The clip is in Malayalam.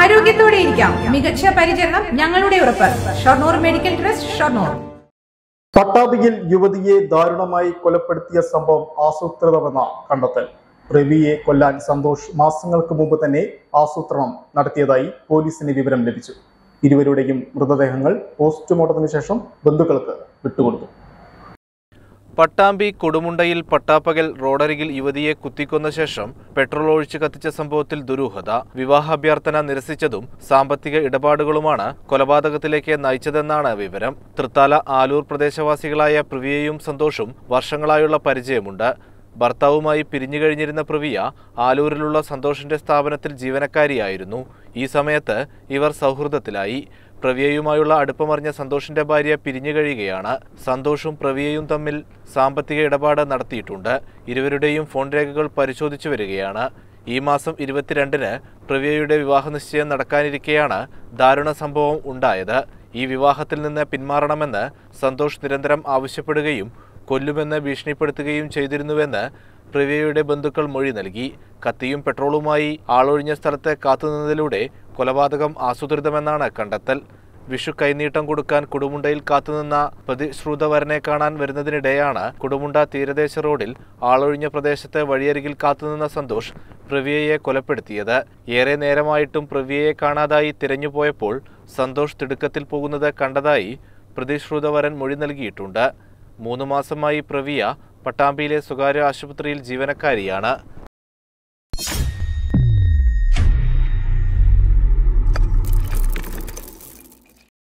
ആരോഗ്യത്തോടെ ഇരിക്കാം മികച്ച പരിചരണം ഞങ്ങളുടെ ഉറപ്പ് ഷൊർണൂർ മെഡിക്കൽ ട്രസ്റ്റ് ഷൊർണൂർ പട്ടാമ്പിയിൽ യുവതിയെ ദാരുണമായി കൊലപ്പെടുത്തിയ സംഭവം ആസൂത്രിതമെന്ന കണ്ടെത്തൽ റവിയെ കൊല്ലാൻ സന്തോഷ് മാസങ്ങൾക്ക് മുമ്പ് തന്നെ ആസൂത്രണം നടത്തിയതായി പോലീസിന് വിവരം ലഭിച്ചു ഇരുവരുടെയും മൃതദേഹങ്ങൾ പോസ്റ്റ്മോർട്ടത്തിന് ശേഷം ബന്ധുക്കൾക്ക് വിട്ടുകൊടുത്തു പട്ടാമ്പി കൊടുമുണ്ടയിൽ പട്ടാപ്പകൽ റോഡരികിൽ യുവതിയെ കുത്തിക്കൊന്ന ശേഷം പെട്രോൾ ഒഴിച്ച് കത്തിച്ച സംഭവത്തിൽ ദുരൂഹത വിവാഹാഭ്യർത്ഥന നിരസിച്ചതും സാമ്പത്തിക ഇടപാടുകളുമാണ് കൊലപാതകത്തിലേക്ക് നയിച്ചതെന്നാണ് വിവരം തൃത്താല ആലൂർ പ്രദേശവാസികളായ പ്രിവിയയും സന്തോഷും വർഷങ്ങളായുള്ള പരിചയമുണ്ട് ഭർത്താവുമായി പിരിഞ്ഞു കഴിഞ്ഞിരുന്ന പ്രിവിയ ആലൂരിലുള്ള സന്തോഷിന്റെ സ്ഥാപനത്തിൽ ജീവനക്കാരിയായിരുന്നു ഈ സമയത്ത് ഇവർ സൗഹൃദത്തിലായി പ്രവിയയുമായുള്ള അടുപ്പമറിഞ്ഞ സന്തോഷിന്റെ ഭാര്യ പിരിഞ്ഞു കഴിയുകയാണ് സന്തോഷും പ്രവിയയും തമ്മിൽ സാമ്പത്തിക ഇടപാട് നടത്തിയിട്ടുണ്ട് ഇരുവരുടെയും ഫോൺ രേഖകൾ പരിശോധിച്ചു വരികയാണ് ഈ മാസം ഇരുപത്തിരണ്ടിന് പ്രവിയയുടെ വിവാഹ നിശ്ചയം നടക്കാനിരിക്കെയാണ് ദാരുണ സംഭവം ഉണ്ടായത് ഈ വിവാഹത്തിൽ നിന്ന് പിന്മാറണമെന്ന് സന്തോഷ് നിരന്തരം ആവശ്യപ്പെടുകയും കൊല്ലുമെന്ന് ഭീഷണിപ്പെടുത്തുകയും ചെയ്തിരുന്നുവെന്ന് പ്രവിയയുടെ ബന്ധുക്കൾ മൊഴി നൽകി കത്തിയും പെട്രോളുമായി ആളൊഴിഞ്ഞ സ്ഥലത്ത് കാത്തുനിന്നതിലൂടെ കൊലപാതകം ആസൂത്രിതമെന്നാണ് കണ്ടെത്തൽ വിഷു കൈനീട്ടം കൊടുക്കാൻ കുടുമുണ്ടയിൽ കാത്തുനിന്ന പ്രതിശ്രുതവരനെ കാണാൻ വരുന്നതിനിടെയാണ് കുടുമുണ്ട തീരദേശ റോഡിൽ ആളൊഴിഞ്ഞ പ്രദേശത്തെ വഴിയരികിൽ കാത്തുനിന്ന സന്തോഷ് പ്രവിയയെ കൊലപ്പെടുത്തിയത് ഏറെ നേരമായിട്ടും പ്രവിയയെ കാണാതായി തിരഞ്ഞുപോയപ്പോൾ സന്തോഷ് തിടുക്കത്തിൽ പോകുന്നത് കണ്ടതായി പ്രതിശ്രുതവരൻ മൊഴി നൽകിയിട്ടുണ്ട് മൂന്ന് മാസമായി പ്രവിയ പട്ടാമ്പിയിലെ സ്വകാര്യ ആശുപത്രിയിൽ ജീവനക്കാരിയാണ്